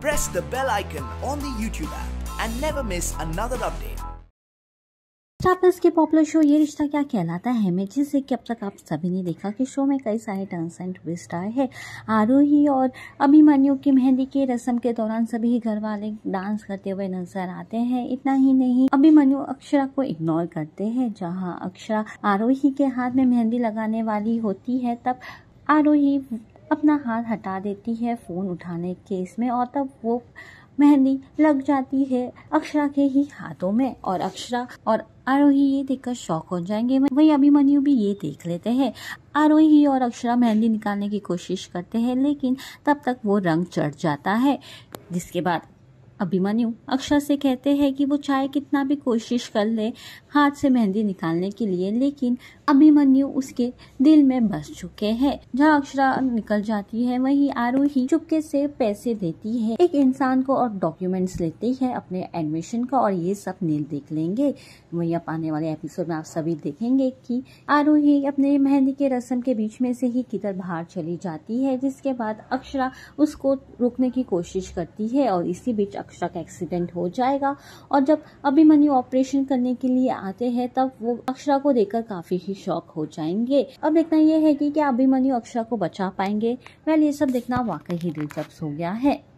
Press the bell icon on the YouTube app and never miss another update. Star के popular show Yeh Rishta क्या कहलाता है मैं जिसे कि अब तक आप सभी ने देखा कि शो में कई सारे टर्न्स एंड ट्विस्ट आए हैं आरोही और अभिमन्यु की मेहंदी के रस्म के दौरान सभी घर वाले डांस करते हुए नजर आते हैं इतना ही नहीं अभिमन्यु अक्षरा को इग्नोर करते हैं जहां अक्षरा आरोही के हाथ में मेहंदी लगाने वाली होती है तब आरोही अपना हाथ हटा देती है फ़ोन उठाने के इसमें और तब वो मेहंदी लग जाती है अक्षरा के ही हाथों में और अक्षरा और आरोही ये देखकर शौक हो जाएंगे वही अभिमन्यु भी ये देख लेते हैं आरोही और अक्षरा मेहंदी निकालने की कोशिश करते हैं लेकिन तब तक वो रंग चढ़ जाता है जिसके बाद अभिमन्यु अक्षर से कहते हैं कि वो चाहे कितना भी कोशिश कर ले हाथ से मेहंदी निकालने के लिए लेकिन अभिमन्यु उसके दिल में बस चुके हैं जहाँ अक्षरा निकल जाती है वहीं आरोही चुपके से पैसे देती है एक इंसान को और डॉक्यूमेंट्स लेती है अपने एडमिशन का और ये सब नील देख लेंगे वही आप आने वाले एपिसोड में आप सभी देखेंगे कि आरोही अपने मेहंदी के रस्म के बीच में से ही किधर बाहर चली जाती है जिसके बाद अक्षरा उसको रोकने की कोशिश करती है और इसी बीच तक एक्सीडेंट हो जाएगा और जब अभिमन्यु ऑपरेशन करने के लिए आते हैं तब वो अक्षरा को देखकर काफी ही शौक हो जाएंगे अब देखना यह है कि क्या अभिमन्यु अक्षरा को बचा पाएंगे वह ये सब देखना वाकई ही दिलचस्प हो गया है